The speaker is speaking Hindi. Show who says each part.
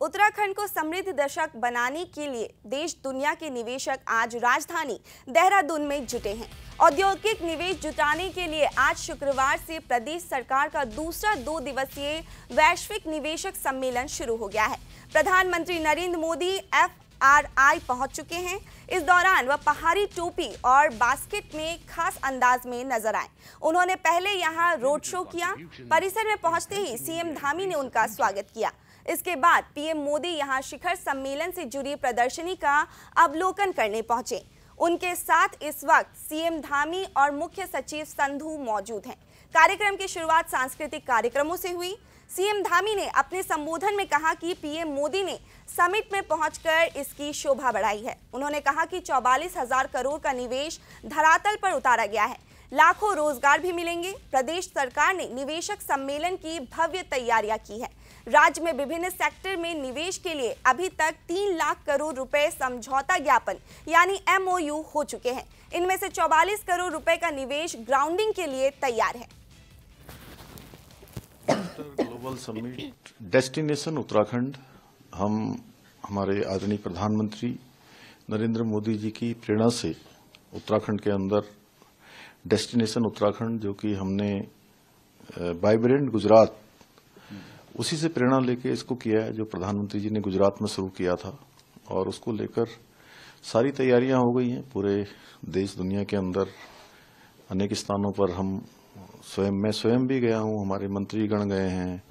Speaker 1: उत्तराखंड को समृद्ध दशक बनाने के लिए देश दुनिया के निवेशक आज राजधानी देहरादून में जुटे हैं औद्योगिक निवेश जुटाने के लिए आज शुक्रवार से प्रदेश सरकार का दूसरा दो दिवसीय वैश्विक निवेशक सम्मेलन शुरू हो गया है प्रधानमंत्री Narendra Modi F R I पहुंच चुके हैं इस दौरान वह पहाड़ी टोपी और बास्केट में खास अंदाज में नजर आए उन्होंने पहले यहां रोड शो किया परिसर में पहुंचते ही सीएम धामी ने उनका स्वागत किया इसके बाद पीएम मोदी यहां शिखर सम्मेलन से जुड़ी प्रदर्शनी का अवलोकन करने पहुंचे उनके साथ इस वक्त सीएम धामी और मुख्य सचिव संधू मौजूद हैं कार्यक्रम की शुरुआत सांस्कृतिक कार्यक्रमों से हुई सीएम धामी ने अपने संबोधन में कहा कि पीएम मोदी ने समिट में पहुंचकर इसकी शोभा बढ़ाई है उन्होंने कहा कि चौवालीस हजार करोड़ का निवेश धरातल पर उतारा गया है लाखों रोजगार भी मिलेंगे प्रदेश सरकार ने निवेशक सम्मेलन की भव्य तैयारियां की है राज्य में विभिन्न सेक्टर में निवेश के लिए अभी तक तीन लाख करोड़ रुपए समझौता ज्ञापन यानी एमओयू हो चुके हैं इनमें से चौवालीस करोड़ रुपए का निवेश ग्राउंडिंग के लिए तैयार है
Speaker 2: ग्लोबल समिट डेस्टिनेशन उत्तराखंड हम हमारे आदरणीय प्रधानमंत्री नरेंद्र मोदी जी की प्रेरणा से उत्तराखंड के अंदर डेस्टिनेशन उत्तराखंड जो कि हमने वाइब्रेंट गुजरात उसी से प्रेरणा लेके इसको किया है जो प्रधानमंत्री जी ने गुजरात में शुरू किया था और उसको लेकर सारी तैयारियां हो गई हैं पूरे देश दुनिया के अंदर अनेक स्थानों पर हम स्वयं मैं स्वयं भी गया हूं हमारे मंत्रीगण गए हैं